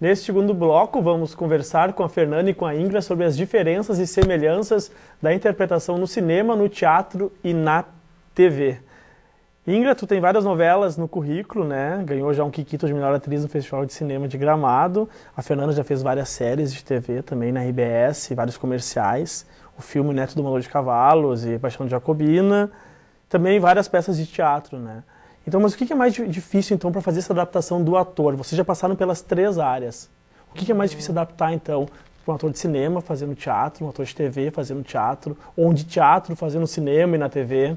Neste segundo bloco, vamos conversar com a Fernanda e com a Ingra sobre as diferenças e semelhanças da interpretação no cinema, no teatro e na TV. Ingra, tu tem várias novelas no currículo, né? Ganhou já um Kikito de melhor atriz no Festival de Cinema de Gramado. A Fernanda já fez várias séries de TV também na RBS, vários comerciais. O filme Neto do Malô de Cavalos e Paixão de Jacobina. Também várias peças de teatro, né? Então, mas o que é mais difícil então para fazer essa adaptação do ator? Vocês já passaram pelas três áreas. O que é mais difícil adaptar então para um ator de cinema fazendo teatro, um ator de TV fazendo teatro, ou um de teatro fazendo cinema e na TV?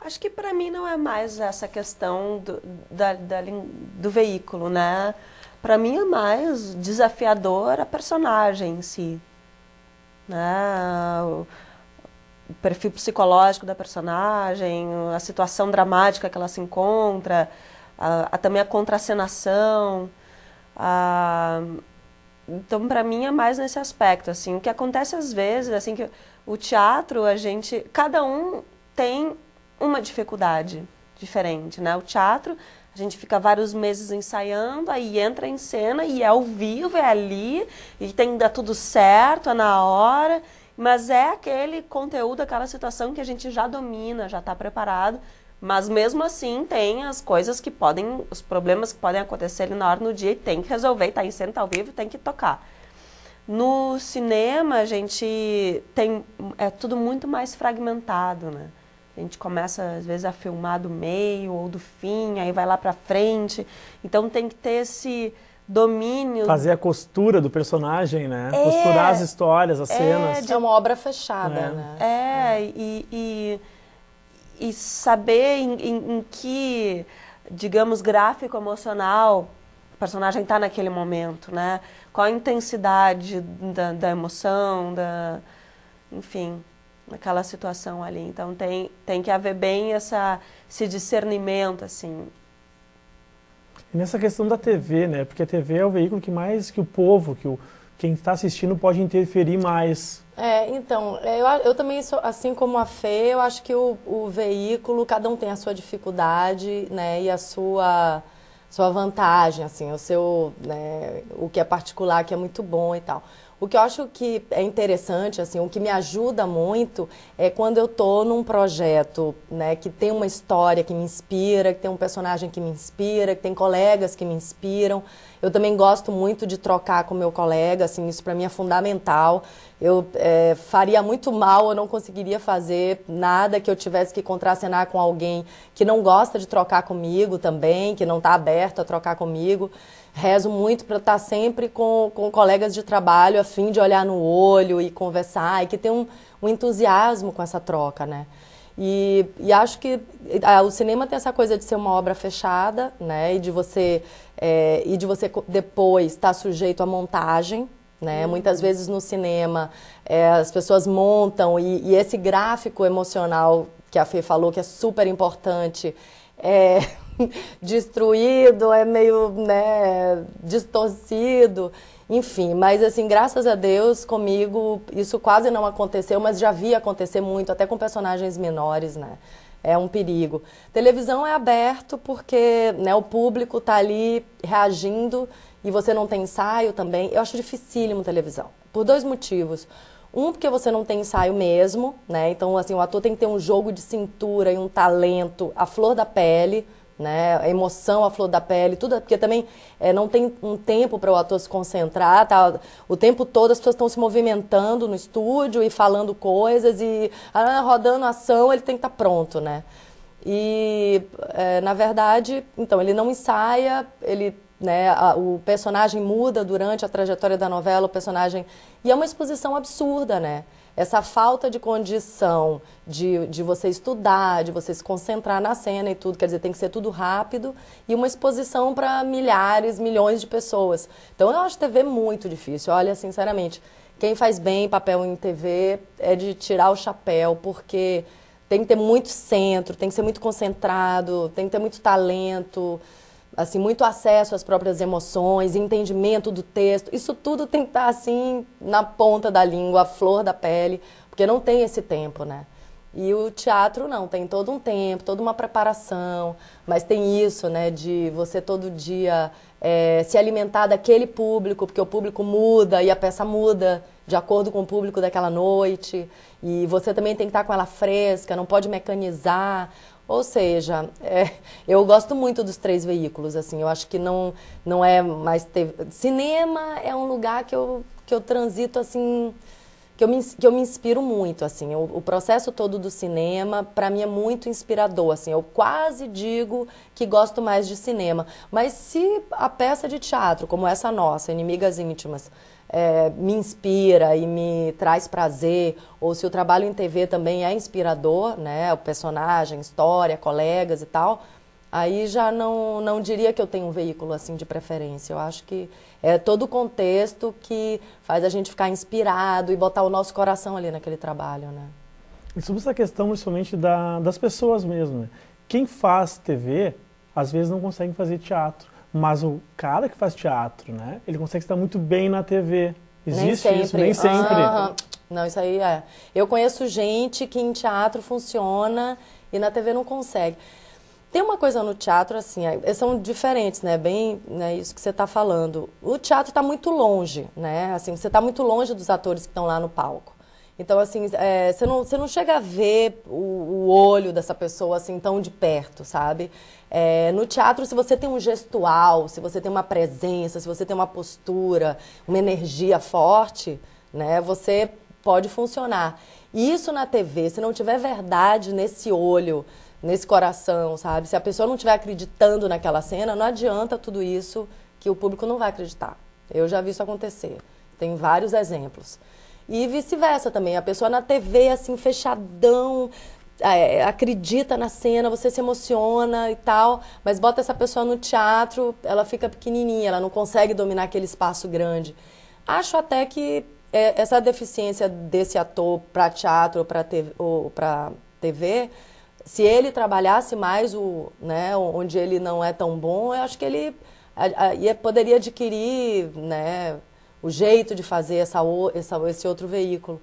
Acho que para mim não é mais essa questão do, da, da, do veículo, né? Para mim é mais desafiador a personagem em si, né? o perfil psicológico da personagem, a situação dramática que ela se encontra, a, a também a contracenação. A, então, para mim, é mais nesse aspecto. assim O que acontece às vezes, assim que o teatro, a gente... Cada um tem uma dificuldade diferente, né? O teatro, a gente fica vários meses ensaiando, aí entra em cena e é ao vivo, é ali, e tem dá tudo certo, é na hora... Mas é aquele conteúdo, aquela situação que a gente já domina, já está preparado. Mas mesmo assim tem as coisas que podem, os problemas que podem acontecer ali na hora no dia e tem que resolver, está em cena, tá ao vivo, tem que tocar. No cinema, a gente tem é tudo muito mais fragmentado, né? A gente começa às vezes a filmar do meio ou do fim, aí vai lá para frente. Então tem que ter esse domínio. Fazer a costura do personagem, né? É, Costurar as histórias, as é, cenas. É uma obra fechada, é. né? É, é. E, e, e, saber em, em, em, que, digamos, gráfico emocional o personagem está naquele momento, né? Qual a intensidade da, da emoção, da... Enfim, naquela situação ali. Então tem, tem que haver bem essa, esse discernimento, assim, nessa questão da TV, né? Porque a TV é o veículo que mais que o povo, que o, quem está assistindo pode interferir mais. É, então, é, eu, eu também sou, assim como a Fê, eu acho que o, o veículo, cada um tem a sua dificuldade, né? E a sua sua vantagem, assim, o seu, né, o que é particular, que é muito bom e tal. O que eu acho que é interessante, assim, o que me ajuda muito é quando eu estou num projeto, né, que tem uma história que me inspira, que tem um personagem que me inspira, que tem colegas que me inspiram. Eu também gosto muito de trocar com meu colega, assim, isso para mim é fundamental. Eu é, faria muito mal, eu não conseguiria fazer nada que eu tivesse que contracenar com alguém que não gosta de trocar comigo também, que não está aberto a trocar comigo. Rezo muito para estar tá sempre com, com colegas de trabalho afim de olhar no olho e conversar e que tem um, um entusiasmo com essa troca, né? E, e acho que a, o cinema tem essa coisa de ser uma obra fechada, né? E de você é, e de você depois estar tá sujeito à montagem, né? Uhum. Muitas vezes no cinema é, as pessoas montam e, e, esse gráfico emocional que a Fê falou que é super importante é, destruído, é meio, né, distorcido, enfim. Mas, assim, graças a Deus, comigo, isso quase não aconteceu, mas já vi acontecer muito, até com personagens menores, né? É um perigo. Televisão é aberto porque né, o público tá ali reagindo e você não tem ensaio também. Eu acho dificílimo televisão, por dois motivos. Um, porque você não tem ensaio mesmo, né? Então, assim, o ator tem que ter um jogo de cintura e um talento, a flor da pele, né? A emoção, a flor da pele, tudo, porque também é, não tem um tempo para o ator se concentrar, tá? O tempo todo as pessoas estão se movimentando no estúdio e falando coisas e ah, rodando ação, ele tem que estar tá pronto, né? E é, na verdade, então ele não ensaia, ele né, a, o personagem muda durante a trajetória da novela, o personagem e é uma exposição absurda, né? essa falta de condição de, de você estudar, de você se concentrar na cena e tudo, quer dizer, tem que ser tudo rápido e uma exposição para milhares, milhões de pessoas. Então eu acho TV muito difícil, olha, sinceramente. Quem faz bem papel em TV é de tirar o chapéu, porque tem que ter muito centro, tem que ser muito concentrado, tem que ter muito talento assim muito acesso às próprias emoções, entendimento do texto. Isso tudo tem que estar tá, assim na ponta da língua, a flor da pele, porque não tem esse tempo, né? E o teatro não, tem todo um tempo, toda uma preparação, mas tem isso, né, de você todo dia é, se alimentar daquele público, porque o público muda e a peça muda de acordo com o público daquela noite. E você também tem que estar tá com ela fresca, não pode mecanizar. Ou seja, é, eu gosto muito dos três veículos, assim, eu acho que não, não é mais... Te... Cinema é um lugar que eu, que eu transito, assim que eu me, que eu me inspiro muito, assim. Eu, o processo todo do cinema, para mim, é muito inspirador, assim. Eu quase digo que gosto mais de cinema. Mas se a peça de teatro, como essa nossa, Inimigas Íntimas, é, me inspira e me traz prazer, ou se o trabalho em TV também é inspirador, né? O personagem, história, colegas e tal aí já não, não diria que eu tenho um veículo assim de preferência. Eu acho que é todo o contexto que faz a gente ficar inspirado e botar o nosso coração ali naquele trabalho, né? E sobre essa questão principalmente da, das pessoas mesmo, né? Quem faz TV, às vezes não consegue fazer teatro, mas o cara que faz teatro, né? Ele consegue estar muito bem na TV. Existe nem isso, nem sempre. Uhum. Não, isso aí é. Eu conheço gente que em teatro funciona e na TV não consegue. Tem uma coisa no teatro, assim, eh, são diferentes, né? Bem né, isso que você está falando. O teatro está muito longe, né? Assim, você está muito longe dos atores que estão lá no palco. Então, assim, é, você, não, você não chega a ver o, o, olho dessa pessoa, assim, tão de perto, sabe? É, no teatro, se você tem um gestual, se você tem uma presença, se você tem uma postura, uma energia forte, né? Você pode funcionar. E isso na TV, se não tiver verdade nesse olho, nesse coração, sabe? Se a pessoa não estiver acreditando naquela cena, não adianta tudo isso que o público não vai acreditar. Eu já vi isso acontecer. Tem vários exemplos. E vice-versa também. A pessoa na TV, assim, fechadão, é, acredita na cena, você se emociona e tal, mas bota essa pessoa no teatro, ela fica pequenininha, ela não consegue dominar aquele espaço grande. Acho até que é, essa deficiência desse ator para teatro ou para TV, se ele trabalhasse mais o, né, onde ele não é tão bom, eu acho que ele a, a, poderia adquirir, né, o jeito de fazer essa, essa, esse outro veículo.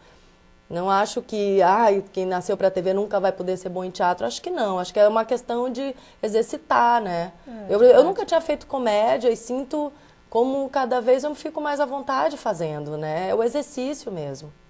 Não acho que ah, quem nasceu para TV nunca vai poder ser bom em teatro. Acho que não. Acho que é uma questão de exercitar, né? É, eu, eu nunca tinha feito comédia e sinto como cada vez eu fico mais à vontade fazendo, né? É o exercício mesmo.